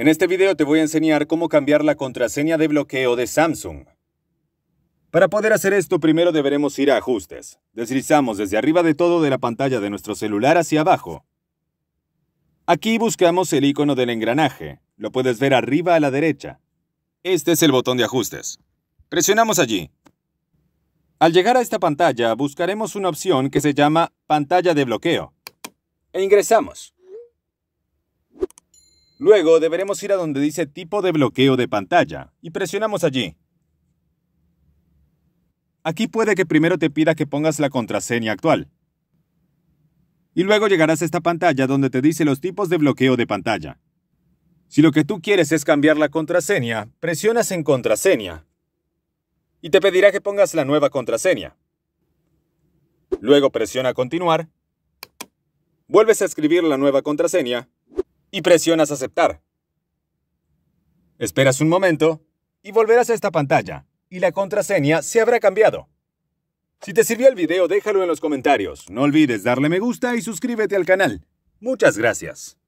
En este video te voy a enseñar cómo cambiar la contraseña de bloqueo de Samsung. Para poder hacer esto primero deberemos ir a ajustes. Deslizamos desde arriba de todo de la pantalla de nuestro celular hacia abajo. Aquí buscamos el icono del engranaje. Lo puedes ver arriba a la derecha. Este es el botón de ajustes. Presionamos allí. Al llegar a esta pantalla buscaremos una opción que se llama pantalla de bloqueo. E ingresamos. Luego deberemos ir a donde dice tipo de bloqueo de pantalla y presionamos allí. Aquí puede que primero te pida que pongas la contraseña actual. Y luego llegarás a esta pantalla donde te dice los tipos de bloqueo de pantalla. Si lo que tú quieres es cambiar la contraseña, presionas en contraseña. Y te pedirá que pongas la nueva contraseña. Luego presiona continuar. Vuelves a escribir la nueva contraseña y presionas aceptar. Esperas un momento y volverás a esta pantalla y la contraseña se habrá cambiado. Si te sirvió el video, déjalo en los comentarios. No olvides darle me gusta y suscríbete al canal. Muchas gracias.